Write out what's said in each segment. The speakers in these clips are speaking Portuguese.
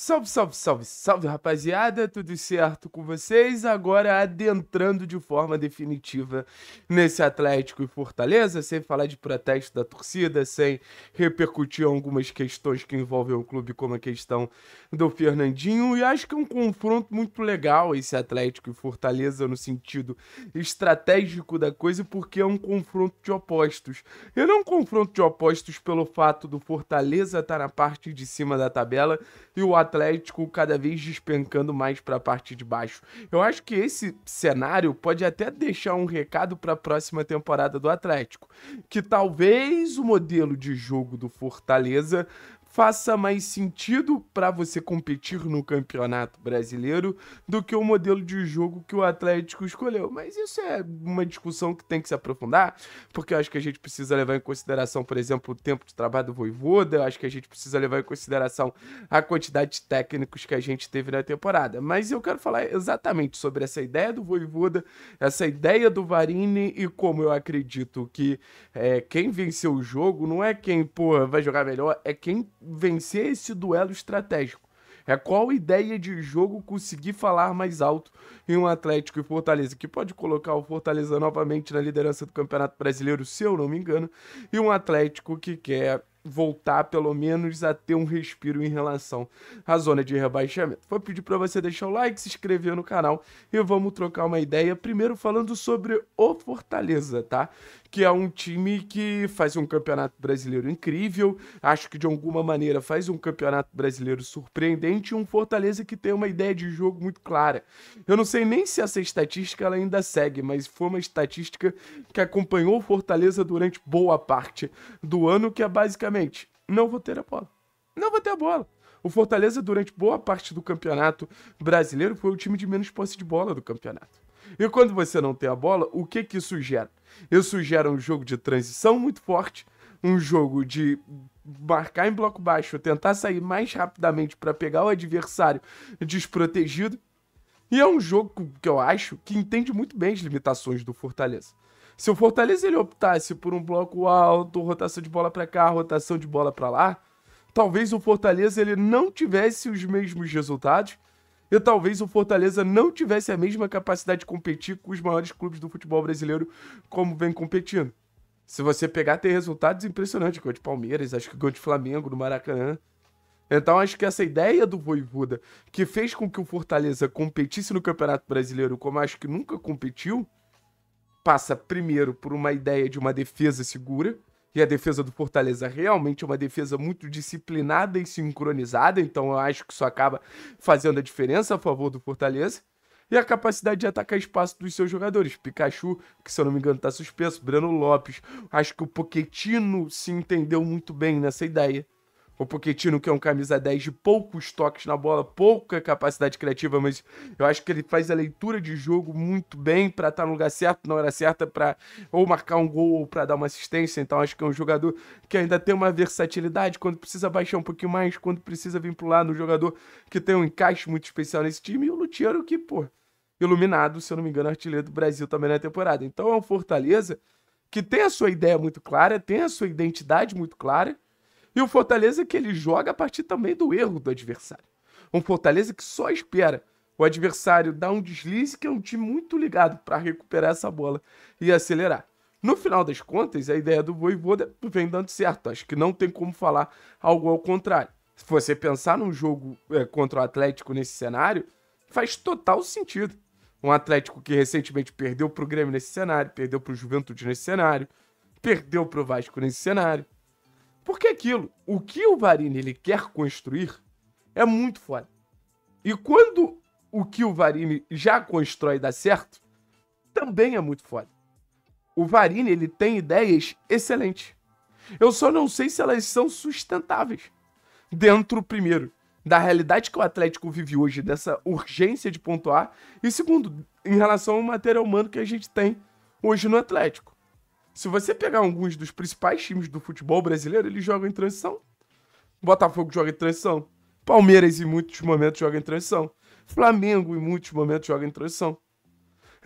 Salve, salve, salve, salve, rapaziada, tudo certo com vocês? Agora adentrando de forma definitiva nesse Atlético e Fortaleza, sem falar de protesto da torcida, sem repercutir algumas questões que envolvem o clube, como a questão do Fernandinho, e acho que é um confronto muito legal esse Atlético e Fortaleza no sentido estratégico da coisa, porque é um confronto de opostos. E não é um confronto de opostos pelo fato do Fortaleza estar tá na parte de cima da tabela e o Atlético Atlético cada vez despencando mais para a parte de baixo. Eu acho que esse cenário pode até deixar um recado para a próxima temporada do Atlético, que talvez o modelo de jogo do Fortaleza faça mais sentido para você competir no Campeonato Brasileiro do que o modelo de jogo que o Atlético escolheu. Mas isso é uma discussão que tem que se aprofundar, porque eu acho que a gente precisa levar em consideração, por exemplo, o tempo de trabalho do Voivoda, eu acho que a gente precisa levar em consideração a quantidade de técnicos que a gente teve na temporada. Mas eu quero falar exatamente sobre essa ideia do Voivoda, essa ideia do Varini e como eu acredito que é, quem venceu o jogo não é quem, porra, vai jogar melhor, é quem vencer esse duelo estratégico? É qual ideia de jogo conseguir falar mais alto em um Atlético e Fortaleza, que pode colocar o Fortaleza novamente na liderança do Campeonato Brasileiro, se eu não me engano, e um Atlético que quer voltar pelo menos a ter um respiro em relação à zona de rebaixamento. Vou pedir para você deixar o like, se inscrever no canal e vamos trocar uma ideia. Primeiro falando sobre o Fortaleza, tá? Que é um time que faz um campeonato brasileiro incrível, acho que de alguma maneira faz um campeonato brasileiro surpreendente um Fortaleza que tem uma ideia de jogo muito clara. Eu não sei nem se essa estatística ela ainda segue, mas foi uma estatística que acompanhou o Fortaleza durante boa parte do ano, que é basicamente simplesmente não vou ter a bola. Não vou ter a bola. O Fortaleza, durante boa parte do campeonato brasileiro, foi o time de menos posse de bola do campeonato. E quando você não tem a bola, o que que isso gera? Isso gera um jogo de transição muito forte, um jogo de marcar em bloco baixo, tentar sair mais rapidamente para pegar o adversário desprotegido e é um jogo que eu acho que entende muito bem as limitações do Fortaleza. Se o Fortaleza ele optasse por um bloco alto, rotação de bola para cá, rotação de bola para lá, talvez o Fortaleza ele não tivesse os mesmos resultados e talvez o Fortaleza não tivesse a mesma capacidade de competir com os maiores clubes do futebol brasileiro como vem competindo. Se você pegar, tem resultados impressionantes, gol de Palmeiras, acho que gol de Flamengo no Maracanã. Então acho que essa ideia do Voivoda, que fez com que o Fortaleza competisse no Campeonato Brasileiro como acho que nunca competiu, passa primeiro por uma ideia de uma defesa segura, e a defesa do Fortaleza realmente é uma defesa muito disciplinada e sincronizada, então eu acho que isso acaba fazendo a diferença a favor do Fortaleza. E a capacidade de atacar espaço dos seus jogadores. Pikachu, que se eu não me engano está suspenso, Breno Lopes. Acho que o Poquetino se entendeu muito bem nessa ideia o Pochettino, que é um camisa 10 de poucos toques na bola, pouca capacidade criativa, mas eu acho que ele faz a leitura de jogo muito bem para estar tá no lugar certo, na hora certa, para ou marcar um gol ou para dar uma assistência. Então acho que é um jogador que ainda tem uma versatilidade, quando precisa baixar um pouquinho mais, quando precisa vir pro lado, um jogador que tem um encaixe muito especial nesse time. E o Lutiero que, pô, iluminado, se eu não me engano, artilheiro do Brasil também na temporada. Então é um Fortaleza que tem a sua ideia muito clara, tem a sua identidade muito clara, e o Fortaleza que ele joga a partir também do erro do adversário. Um Fortaleza que só espera o adversário dar um deslize, que é um time muito ligado para recuperar essa bola e acelerar. No final das contas, a ideia do Voivoda vem dando certo. Acho que não tem como falar algo ao contrário. Se você pensar num jogo é, contra o Atlético nesse cenário, faz total sentido. Um Atlético que recentemente perdeu para o Grêmio nesse cenário, perdeu para o Juventude nesse cenário, perdeu para o Vasco nesse cenário. Porque aquilo, o que o Varini ele quer construir é muito foda. E quando o que o Varini já constrói dá certo, também é muito foda. O Varini ele tem ideias excelentes. Eu só não sei se elas são sustentáveis dentro primeiro da realidade que o Atlético vive hoje, dessa urgência de pontuar, e segundo, em relação ao material humano que a gente tem hoje no Atlético. Se você pegar alguns dos principais times do futebol brasileiro, eles jogam em transição. Botafogo joga em transição. Palmeiras, em muitos momentos, joga em transição. Flamengo, em muitos momentos, joga em transição.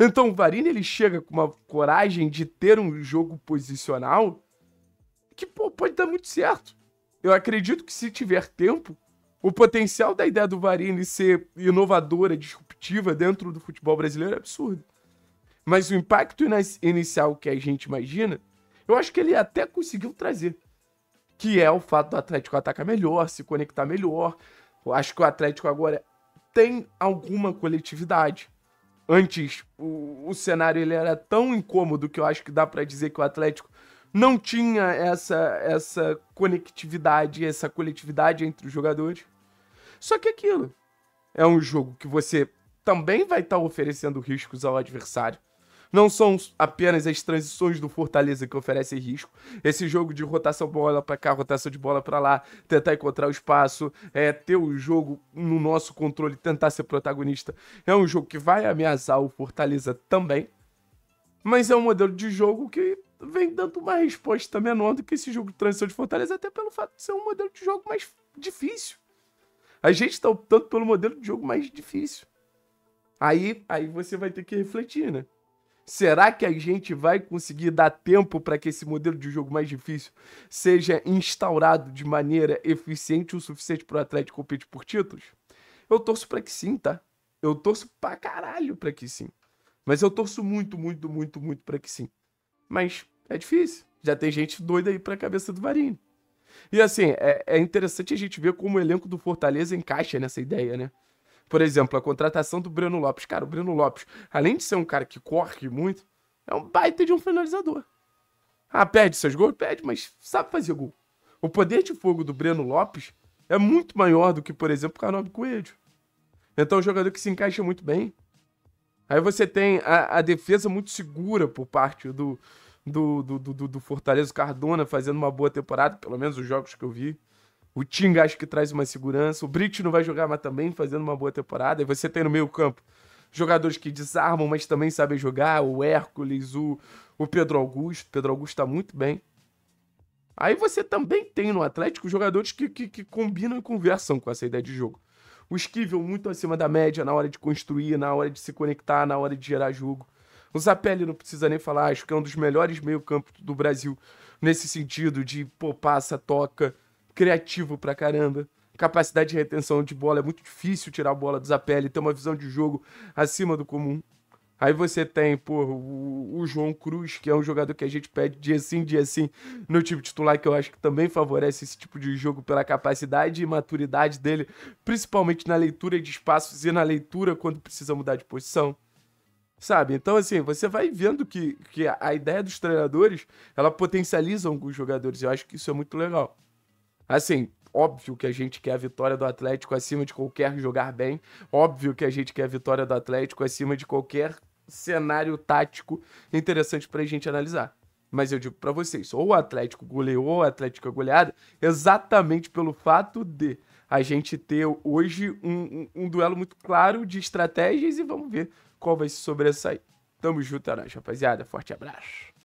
Então, o Varini ele chega com uma coragem de ter um jogo posicional que pô, pode dar muito certo. Eu acredito que se tiver tempo, o potencial da ideia do Varini ser inovadora, disruptiva dentro do futebol brasileiro é absurdo. Mas o impacto inicial que a gente imagina, eu acho que ele até conseguiu trazer. Que é o fato do Atlético atacar melhor, se conectar melhor. Eu acho que o Atlético agora tem alguma coletividade. Antes, o, o cenário ele era tão incômodo que eu acho que dá para dizer que o Atlético não tinha essa, essa conectividade, essa coletividade entre os jogadores. Só que aquilo é um jogo que você também vai estar tá oferecendo riscos ao adversário. Não são apenas as transições do Fortaleza que oferecem risco. Esse jogo de rotação bola para cá, rotação de bola para lá, tentar encontrar o espaço, é, ter o jogo no nosso controle, tentar ser protagonista. É um jogo que vai ameaçar o Fortaleza também. Mas é um modelo de jogo que vem dando uma resposta menor do que esse jogo de transição de Fortaleza, até pelo fato de ser um modelo de jogo mais difícil. A gente está optando pelo modelo de jogo mais difícil. Aí, aí você vai ter que refletir, né? Será que a gente vai conseguir dar tempo para que esse modelo de jogo mais difícil seja instaurado de maneira eficiente o suficiente para o Atlético competir por títulos? Eu torço para que sim, tá? Eu torço para caralho para que sim. Mas eu torço muito, muito, muito, muito para que sim. Mas é difícil. Já tem gente doida aí para a cabeça do Varinho. E assim, é, é interessante a gente ver como o elenco do Fortaleza encaixa nessa ideia, né? Por exemplo, a contratação do Breno Lopes. Cara, o Breno Lopes, além de ser um cara que corre muito, é um baita de um finalizador. Ah, perde seus gols? Perde, mas sabe fazer gol. O poder de fogo do Breno Lopes é muito maior do que, por exemplo, o Canobi Coelho. Então é um jogador que se encaixa muito bem. Aí você tem a, a defesa muito segura por parte do, do, do, do, do Fortaleza. Cardona fazendo uma boa temporada, pelo menos os jogos que eu vi. O Tinga acho que traz uma segurança. O Brit não vai jogar, mas também fazendo uma boa temporada. E você tem no meio campo jogadores que desarmam, mas também sabem jogar. O Hércules, o, o Pedro Augusto. Pedro Augusto tá muito bem. Aí você também tem no Atlético jogadores que, que, que combinam e conversam com essa ideia de jogo. O Esquivel muito acima da média na hora de construir, na hora de se conectar, na hora de gerar jogo. O Zapelli não precisa nem falar, acho que é um dos melhores meio-campos do Brasil nesse sentido de pô, passa, toca, criativo pra caramba. Capacidade de retenção de bola, é muito difícil tirar a bola da e ter uma visão de jogo acima do comum. Aí você tem, pô, o, o, João Cruz, que é um jogador que a gente pede dia sim, dia sim no time titular, que eu acho que também favorece esse tipo de jogo pela capacidade e maturidade dele, principalmente na leitura de espaços e na leitura quando precisa mudar de posição. Sabe? Então, assim, você vai vendo que, que a ideia dos treinadores, ela potencializa alguns jogadores. Eu acho que isso é muito legal. Assim, óbvio que a gente quer a vitória do Atlético acima de qualquer jogar bem, óbvio que a gente quer a vitória do Atlético acima de qualquer cenário tático interessante para a gente analisar. Mas eu digo para vocês, ou o Atlético goleou, o Atlético é goleado, exatamente pelo fato de a gente ter hoje um, um, um duelo muito claro de estratégias e vamos ver qual vai se sobressair. Tamo junto, é rapaziada. Forte abraço.